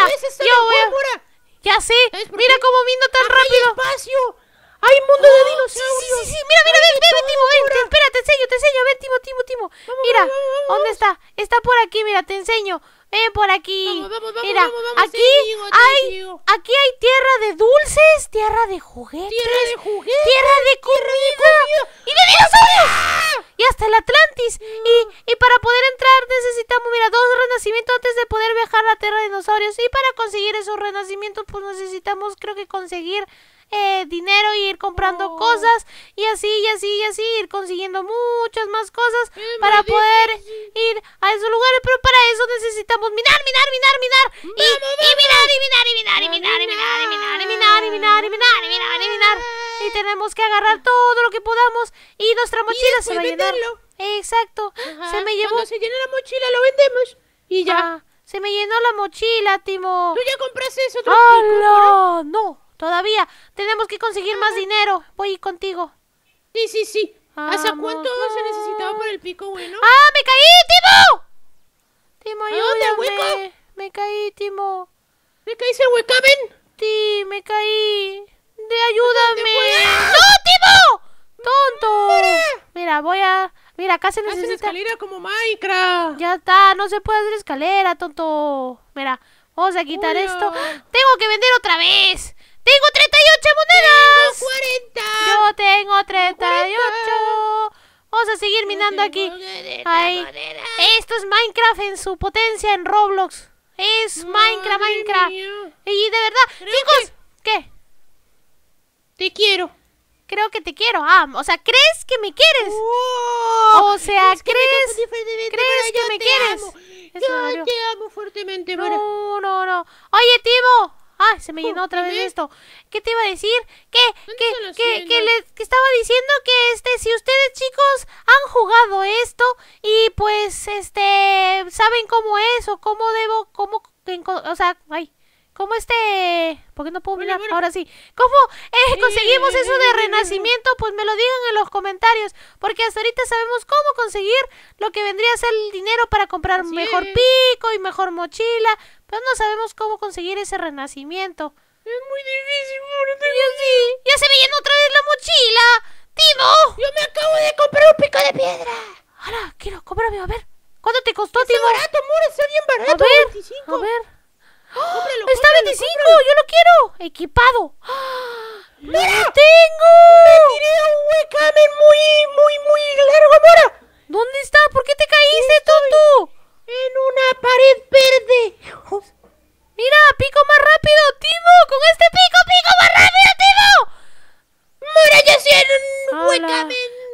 yo voy a... Ya sé, mira cómo vino tan rápido. Hay espacio. Hay mundo de oh, dinosaurios. Sí, mira, mira, ven, ven, Timo, ven, espera, te enseño, te enseño, ven, Timo, Timo, Timo. Mira, ¿dónde está? Está por aquí, mira, te enseño. Ven eh, por aquí. mira, aquí hay aquí hay tierra de dulces, tierra de juguetes, tierra de juguetes, tierra de comida, y de dinosaurios. ¡Ah! Y hasta el Atlantis. Y, mm. y para poder entrar necesitamos, mira, dos renacimientos antes de y para conseguir esos renacimientos, pues necesitamos, creo que conseguir dinero e ir comprando cosas. Y así, y así, y así, ir consiguiendo muchas más cosas para poder ir a esos lugares. Pero para eso necesitamos minar, minar, minar, minar. Y, y minar, y minar, y minar, y minar, y minar, y minar, y minar, y minar, y y y tenemos que agarrar todo lo que podamos. Y nuestra mochila se va a llenar. Exacto. Se me llevó. Cuando se la mochila, lo vendemos. Y ya. Se me llenó la mochila, Timo. ¿Tú ya compraste eso? ¡Ah No, todavía. Tenemos que conseguir más ah. dinero. Voy contigo. Sí, sí, sí. ¿Hasta ah, cuánto se necesitaba por el pico bueno? ¡Ah, me caí, Timo! Timo, ayúdame. hueco? Me caí, Timo. ¿Me caí el hueco, ven? Sí, me caí. De ayúdame. ¡No, Timo! ¡Tonto! Mira, voy a Mira, acá se necesita... escalera como Minecraft! Ya está, no se puede hacer escalera, tonto. Mira, vamos a quitar esto. ¡Tengo que vender otra vez! ¡Tengo 38 monedas! ¡Tengo 40! Yo tengo 38. Vamos a seguir minando aquí. Ay, esto es Minecraft en su potencia en Roblox. Es Minecraft, Minecraft. Y de verdad, chicos, ¿qué? Te quiero creo que te quiero. Ah, o sea, ¿crees que me quieres? o sea, ¿crees, que ¿crees que me quieres? yo te amo fuertemente, No, no, no. Oye, Timo. Ah, se me llenó oh, otra vez esto. ¿Qué te iba a decir? ¿Qué? ¿Qué? ¿Qué? Que, le, estaba diciendo que este, si ustedes chicos han jugado esto y pues este saben cómo es o cómo debo, cómo, o sea, ay, ¿Cómo este... porque no puedo mirar? Ahora sí. ¿Cómo eh, conseguimos eso de renacimiento? Pues me lo digan en los comentarios. Porque hasta ahorita sabemos cómo conseguir lo que vendría a ser el dinero para comprar mejor pico y mejor mochila. Pero no sabemos cómo conseguir ese renacimiento. Es muy difícil, por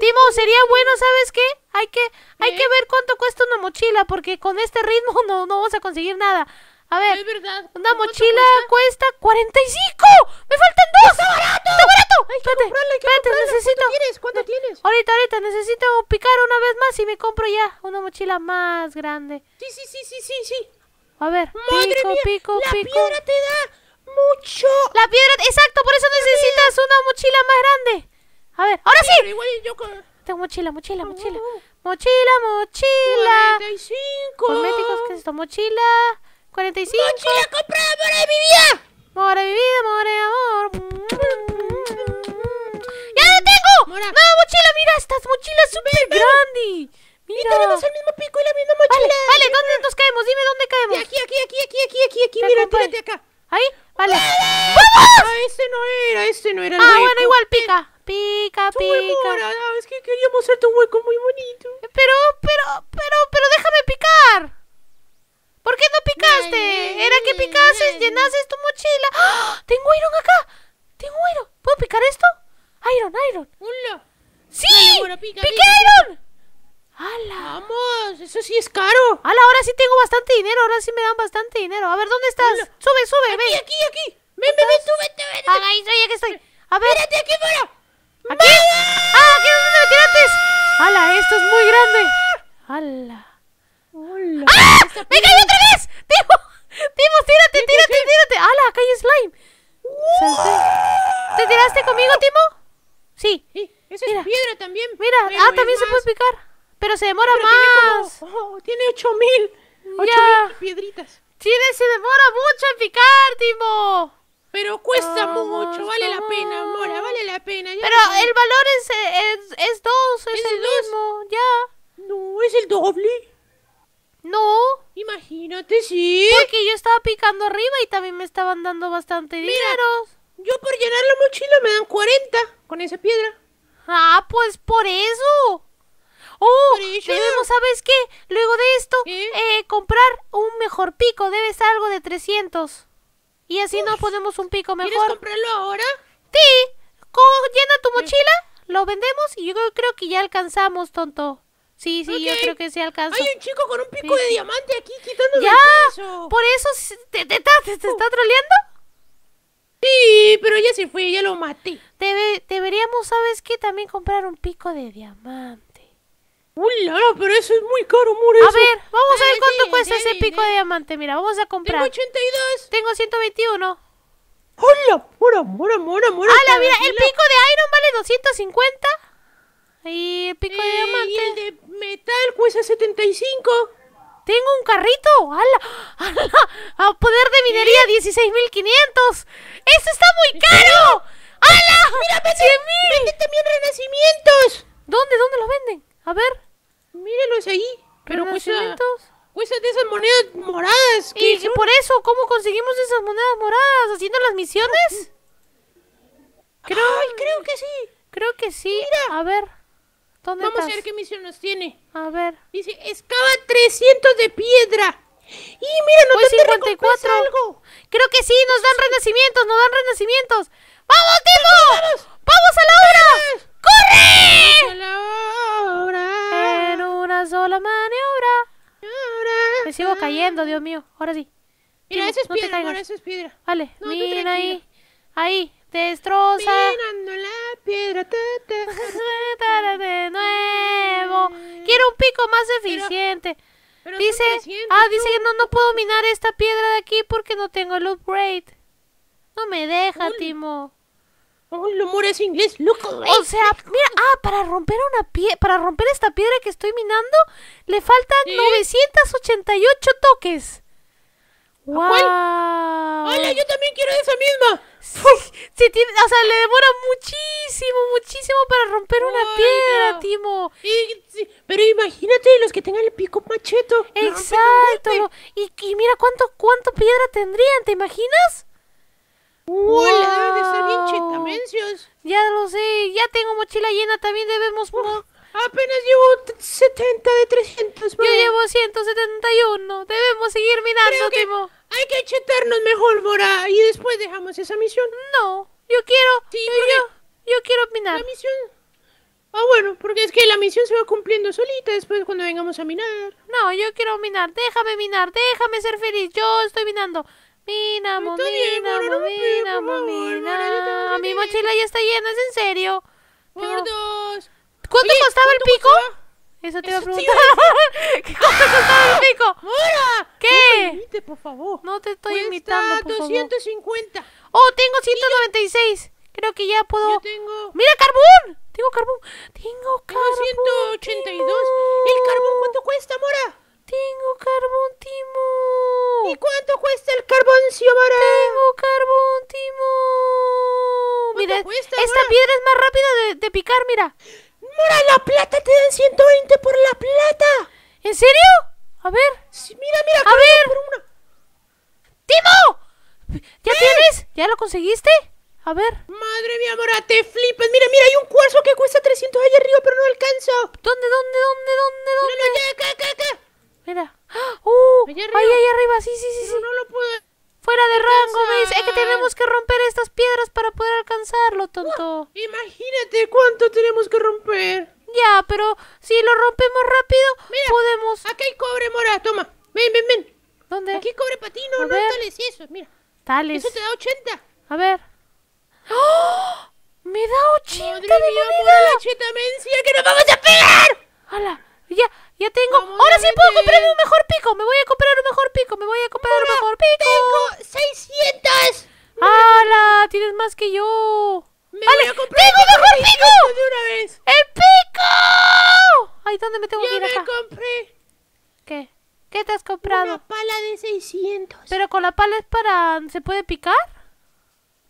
Timo, sería bueno, ¿sabes qué? Hay que, hay que ver cuánto cuesta una mochila, porque con este ritmo no, no vamos a conseguir nada. A ver, verdad. una mochila cuesta? 45. Me faltan dos. Está barato. Está barato. necesito. ¿Cuánto tienes? Ahorita, ahorita necesito picar una vez más y me compro ya una mochila más grande. Sí, sí, sí, sí, sí, A ver, pico, pico, pico. La piedra te da mucho. La piedra, exacto, por eso necesitas una mochila más grande. A ver, ahora sí. Tengo mochila, mochila, mochila. Mochila, mochila. 45. Cosméticos, ¿qué es esto? Mochila. 45. Mochila comprada, mora de mi vida. Mora de mi vida, mora de eh, amor. ¡Ya la tengo! No, mochila, mira, estas mochilas súper grande. Mira. Y tenemos el mismo pico y la misma mochila. Vale, ¿dónde nos caemos? Dime dónde caemos. aquí, aquí, aquí, aquí, aquí, aquí, aquí. Mira, tírate acá. Ahí, vale. ¡Vamos! Ah, ese no era, ese no era el Ah, bueno, igual pica. Pica, pica. es que queríamos hacerte un hueco muy bonito. Pero, pero, pero, pero déjame picar. ¿Por qué no picaste? Era que picases, llenases tu mochila. ¡Ah! Tengo iron acá. Tengo iron. ¿Puedo picar esto? Iron, iron. ¡Sí! ¡Piqué pica, iron! ¡Hala! ¡Vamos! Eso sí es caro. ¡Hala! Ahora sí tengo bastante dinero. Ahora sí me dan bastante dinero. A ver, ¿dónde estás? Sube, sube, ven. Aquí, aquí, Ven, ven, ven, sube, vete, Ah, ahí estoy, aquí estoy. A ver. Mírate aquí fuera! ¿Aquí? ¡Ah! ¡Aquí es donde me tiraste! ¡Hala! Esto es muy grande. ¡Hala! ¡Hola! ¡Ah! ¡Me caí otra vez! ¡Timo! ¡Timo, tírate, tírate, tírate! ¡Hala! ¡Acá hay slime! ¿Te tiraste conmigo, Timo? Sí. sí. Eso Mira. es piedra también. Mira, ah, también se puede picar. Pero se demora más. Oh, tiene, oh, 8000. piedritas. Sí, se demora mucho en picar, Timo. Pero cuesta ah, mucho, vale la pena, Mora, vale la pena. pero el valor es, es, es dos, es, el, mismo, ya. No, es el doble. No. Imagínate, sí. Porque yo estaba picando arriba y también me estaban dando bastante dinero. Yo por llenar la mochila me dan 40 con esa piedra. Ah, pues por eso. ¡Oh! Debemos, ¿sabes qué? Luego de esto, eh, comprar un mejor pico. Debe ser algo de 300. Y así nos ponemos un pico mejor. ¿Quieres comprarlo ahora? Sí. llena tu mochila, lo vendemos y yo creo que ya alcanzamos, tonto. Sí, sí, yo creo que sí alcanzamos Hay un chico con un pico de diamante aquí quitándole ¡Ya! El peso. ¿Por eso te, está uh. trolleando? Sí, pero ya se fue, ya lo maté. deberíamos, ¿sabes qué? También comprar un pico de diamante. Uy, pero eso es muy caro, eso. A ver, vamos a ver cuánto cuesta ese pico de diamante. Mira, vamos a comprar. Tengo 82. Tengo 121. ¡Hola! ¡Mora, mora, mora, mora! ¡Hala, mira! El pico de Iron vale 250. Y el pico de diamante. Y el de metal cuesta 75. Tengo un carrito. ¡Hala! ¡Hala! A poder de minería, 16.500. ¡Eso está muy caro! ¡Hala! ¡Mira, venden también renacimientos! ¿Dónde? ¿Dónde los venden? A ver es ahí. Pero muy Cuestan pues, de esas monedas moradas. ¿Y por eso cómo conseguimos esas monedas moradas? ¿Haciendo las misiones? Creo, Ay, creo que sí. Creo que sí. Mira. A ver. Vamos a ver qué misión nos tiene. A ver. Dice, excava 300 de piedra. Y mira, nos pues dan 54. algo. Creo que sí, nos dan renacimientos, nos dan renacimientos. ¡Vamos, Timo! ¡Vamos! a la obra! ¡Corre! a la Solo sola maniobra. Me sigo cayendo, Dios mío. Ahora sí. Mira, es no piedra, amor, piedra. Vale, mira ahí. Ahí, destroza. Minando la piedra. de nuevo. Quiero un pico más eficiente. dice, ah, dice que no, no puedo minar esta piedra de aquí porque no tengo el upgrade. No me deja, Timo. Oh, el amor es inglés, loco. O sea, mira, ah, para romper una pie para romper esta piedra que estoy minando, le faltan 988 toques. Wow. ¡Hola! yo también quiero esa misma! Sí, tiene, o sea, le demora muchísimo, muchísimo para romper una piedra, Timo. sí, pero imagínate los que tengan el pico macheto. Exacto. y, y mira cuánto piedra tendrían, ¿te imaginas? la debe de ser bien mencios Ya lo sé, ya tengo mochila llena, también debemos... apenas llevo 70 de 300. Yo llevo 171, debemos seguir minando, Timo. Hay que chetarnos mejor, Mora, y después dejamos esa misión. No, yo quiero... Sí, yo, yo, quiero minar. La misión... Ah, bueno, porque es que la misión se va cumpliendo solita después cuando vengamos a minar. No, yo quiero minar, déjame minar, déjame ser feliz, yo estoy minando. Minamo, Minamo, Minamo, Minamo. Mi mochila ya está llena, ¿es en serio? ¿Cuánto costaba el pico? Eso te iba a preguntar. ¿Qué cuánto costaba el pico? ¡Mora! ¿Qué? No me por favor. No te estoy Cuesta imitando, por 250. Oh, tengo 196. Creo que ya puedo. Yo tengo. ¡Mira, carbón! Tengo carbón. Tengo carbón. Tengo 182. ¿El carbón cuánto cuesta, Mora? Tengo carbón, Timo. ¿Y cuánto cuesta el carbón, Xiomara? Tengo carbón, Timo. Mira, esta piedra es más rápida de, picar, mira. ¡Mira, la plata te dan 120 por la plata. ¿En serio? A ver. mira, mira. A ver. ¡Timo! ¿Ya ¿Eh? tienes? ¿Ya lo conseguiste? A ver. Madre mía, Mora, te flipas. Mira, mira, hay un cuarzo que cuesta 300 allá arriba, pero no alcanzo. ¿Dónde, dónde, dónde, dónde, dónde? No, no, ya, arriba. Ahí, arriba, sí, sí, sí. no lo puedo. Fuera de rango, dice Es que tenemos que romper estas piedras para poder alcanzarlo, tonto. imagínate cuánto tenemos que romper. Ya, pero si lo rompemos rápido, Mira, podemos. Acá hay cobre, Mora, toma. Ven, ven, ven. ¿Dónde? Aquí cobre para no, no, tales y eso. Mira. Tales. Eso te da 80. A ver. ¡Oh! ¡Me da 80 Madre de mía, la mencia que nos vamos a pegar! ¡Hala! Ya, ya tengo. Ahora sí puedo comprarme un mejor pico. Me voy a comprar un mejor pico. Me voy a comprar un mejor pico. Tengo 600. ¡Hala! Tienes más que yo. Me voy a comprar un mejor pico. De una vez. El pico. Ay, ¿dónde me tengo que ir compré. ¿Qué? ¿Qué te has comprado? Una pala de 600. Pero con la pala es para se puede picar?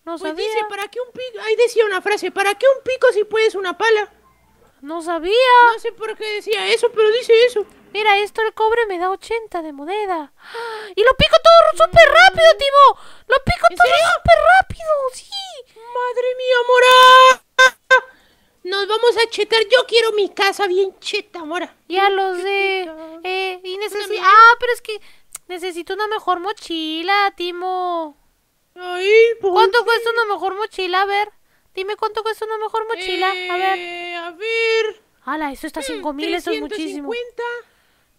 No pues dice, ¿para qué un pico? Ahí decía una frase, ¿para qué un pico si puedes una pala? No sabía. No sé por qué decía eso, pero dice eso. Mira, esto el cobre me da 80 de moneda. Y lo pico todo mm. súper rápido, Timo. Lo pico todo súper rápido, sí. Madre mía, mora. Nos vamos a chetar. Yo quiero mi casa bien cheta, mora. Ya lo sé. Eh, y necesito... Ah, pero es que necesito una mejor mochila, Timo. Pues. ¿Cuánto cuesta una mejor mochila? A ver. Dime cuánto cuesta una mejor mochila. a eh, ver. A ver. Hala, eso está cinco mil, eso es muchísimo.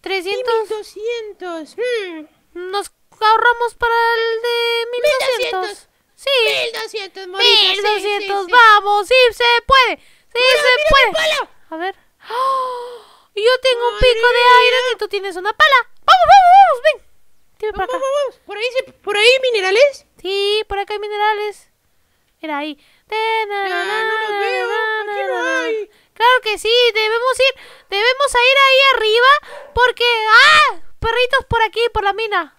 300. 200. Nos ahorramos para el de 1200. 1200. Sí. 1200, morita. 1200, sí, vamos, sí se puede. Sí se puede. A ver. ¡Oh! Yo tengo un pico de aire y tú tienes una pala. Vamos, vamos, vamos, ven. vamos, acá. Vamos, ¿Por ahí, ¿Por ahí minerales? Sí, por acá hay minerales. Mira ahí. Claro que sí, debemos ir, debemos ir ahí arriba porque ¡ah! Perritos por aquí, por la mina.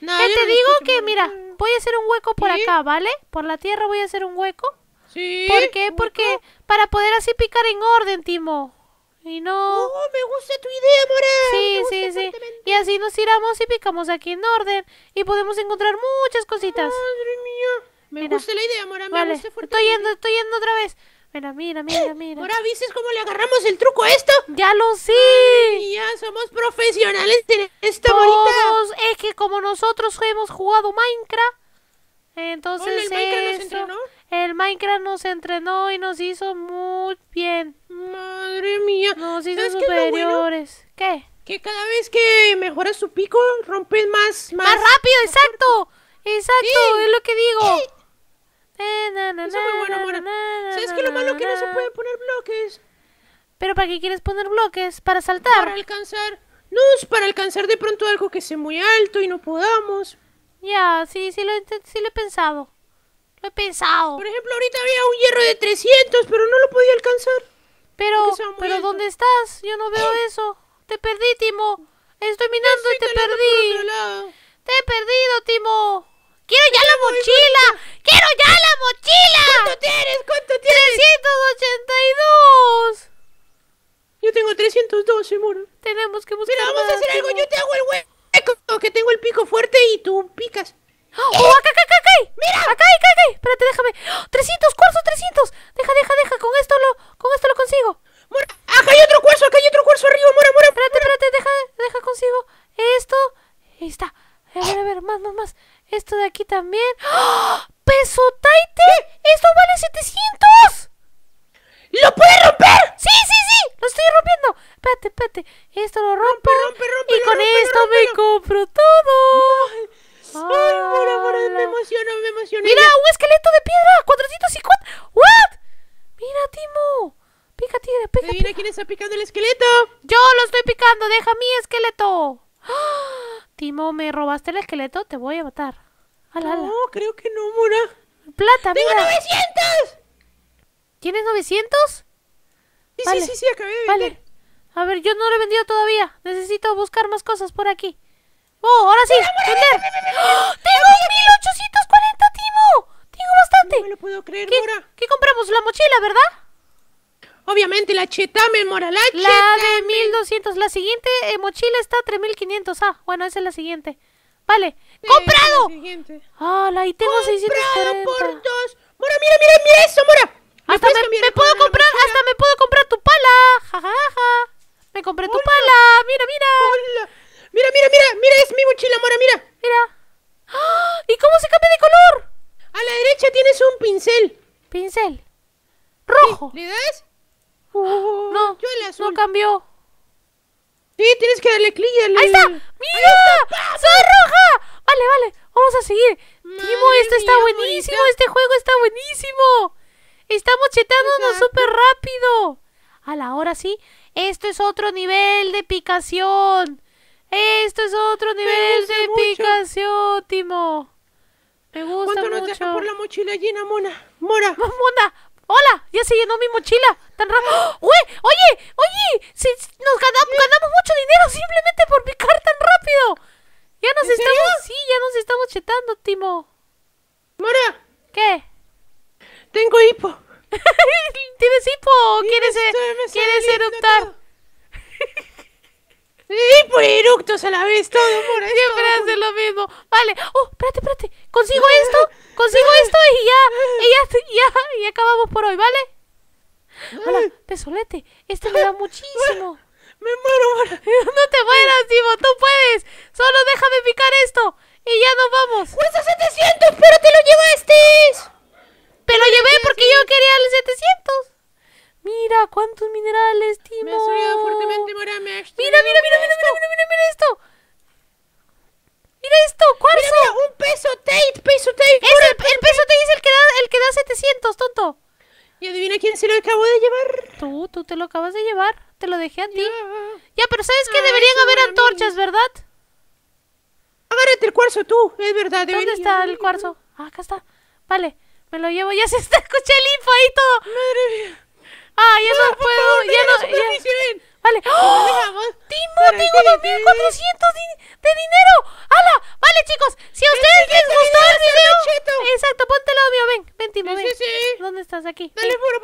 No, te digo que, mira, voy a hacer un hueco por acá, ¿vale? Por la tierra voy a hacer un hueco. ¿Sí? ¿Por qué? Porque para poder así picar en orden, Timo. Y no... Oh, me gusta tu idea, Morel. Sí, sí, sí. Y así nos tiramos y picamos aquí en orden. Y podemos encontrar muchas cositas. Madre mía me la idea, Mora. Me fuerte estoy yendo, estoy yendo otra vez. Mira, mira, mira, mira. Ahora ¿viste cómo le agarramos el truco a esto? Ya lo sé. ya somos profesionales en esta Es que como nosotros hemos jugado Minecraft, entonces el Minecraft nos entrenó. El Minecraft nos entrenó y nos hizo muy bien. Madre mía. Nos hizo superiores. Qué, Que cada vez que mejoras su pico, rompes más, más. rápido, exacto. Exacto, es lo que digo. Eso muy bueno, Mora. Eh, ¿Sabes qué? Lo malo que no se pueden poner bloques. ¿Pero para qué quieres poner bloques? ¿Para saltar? Para alcanzar. No, para alcanzar de pronto algo que sea muy alto y no podamos. Ya, sí, sí lo, sí lo he pensado. Lo he pensado. Por ejemplo, ahorita había un hierro de 300, pero no lo podía alcanzar. Pero, pero ¿dónde estás? Yo no veo eso. Te perdí, Timo. Estoy mirando y te perdí. Te he perdido, Timo. ¡Quiero ya la mochila! ¡Quiero ya la mochila! ¿Cuánto tienes? ¿Cuánto tienes? ¡382! Yo tengo 312, moro. Tenemos que buscar. Mira, vamos a hacer algo. Yo te hago el hueco. Que tengo el pico fuerte y tú picas. ¡Oh, acá, acá, acá! ¡Mira! ¡Acá, acá, acá! Espérate, déjame. ¡300, cuarzo, 300! Deja, deja, deja. Con esto lo, con esto lo consigo. Mora. ¡Acá hay otro cuarzo! ¡Acá hay otro cuarzo arriba! ¡Mora, mora! Espérate, espérate. Deja, deja consigo esto. Ahí está ver, más, más, más. Esto de aquí también. ¡Ah! ¡Peso Taite! ¡Esto vale 700! ¡Lo puede romper! ¡Sí, sí, sí! ¡Lo estoy rompiendo! Espérate, espérate. Esto lo rompo. Rompe, rompe, rompe, y con esto me compro todo. Ay, me emociono, me emociono. Mira, un esqueleto de piedra. 450. ¿What? Mira, Timo. Pica, tigre, pica. Mira quién está picando el esqueleto. Yo lo estoy picando. Deja mi esqueleto. Timo, me robaste el esqueleto, te voy a matar. no, creo que no, Mora. Plata, ¡Tengo 900! ¿Tienes 900? Sí, sí, sí, acabé de A ver, yo no lo he vendido todavía. Necesito buscar más cosas por aquí. ¡Oh, ahora sí! ¡Oh! ¡Tengo 1840, Timo! ¡Tengo bastante! No me lo puedo creer, Mora. ¿Qué compramos? La mochila, ¿verdad? Obviamente la Chetame me Moralache. La de 1200. La siguiente eh, mochila está 3500. Ah, bueno, esa es la siguiente. Vale. ¡Comprado! Ah, la y tengo ¡Comprado por dos! Mora, mira, mira, mira eso, Mora. hasta me, puedo comprar, hasta me puedo comprar tu pala. Ja, ja, ja. Me compré tu pala. Mira, mira. Mira, mira, mira, mira, es mi mochila, Mora, mira. Mira. ¡Ah! ¿Y cómo se cambia de color? A la derecha tienes un pincel. Pincel. Rojo. ¿Le das? no, No cambió. Sí, tienes que darle clic al. ¡Ahí está! ¡Mira! Ahí está. mira ahí soy roja! Vale, vale, vamos a seguir. Timo, esto está buenísimo, este juego está buenísimo. Estamos chetándonos súper rápido. A la hora sí, esto es otro nivel de picación. Esto es otro nivel de picación, Timo. Me gusta ¿Cuánto nos deja por la mochila llena, mona? Mora. Mona, ¡Hola! Ya se llenó mi mochila. Tan rápido. ¡Oh! ¡Uy! ¡Oye! ¡Oye! nos ganamos, mucho dinero simplemente por picar tan rápido. Ya nos estamos. Sí, ya nos estamos chetando, Timo. Mora. ¿Qué? Tengo hipo. ¿Tienes hipo? ¿Quieres, ¿Quieres eructar? Y por eructos a la vez, todo por eso. Siempre hace lo mismo. Vale, oh, espérate, espérate. Consigo esto, consigo esto y ya, y ya, ya, acabamos por hoy, ¿vale? Hola, pezolete. este me da muchísimo. Me muero, No te mueras, Divo, tú puedes. Solo déjame picar esto y ya nos vamos. ¡Cuesta 700, pero te lo llevaste! Pero lo llevé porque yo quería el 700. Mira cuántos minerales, tío. Me ha fuertemente Mira, mira, mira, mira, mira, mira, mira, mira, esto. Mira esto, cuarzo. Mira, un peso Tate, peso Tate. el, peso Tate es el que da, el que da 700, tonto. Y adivina quién se lo acabo de llevar. Tú, tú te lo acabas de llevar. Te lo dejé a ti. Ya, pero sabes que deberían haber antorchas, ¿verdad? Agárrate el cuarzo tú, es verdad. ¿Dónde está el cuarzo? Ah, acá está. Vale, me lo llevo. Ya se está escuchando el info ahí todo. Madre mía. Ah, ya no, puedo. ya no. Ya... Vale. ¡Oh! ¡Timo! ¡Tengo 2.400 de dinero! ¡Hala! Vale, chicos. Si a ustedes les gustó el video. Exacto, ponte al lado mío. Ven, ven, Timo. Ven. ¿Dónde estás? Aquí. Dale, puro,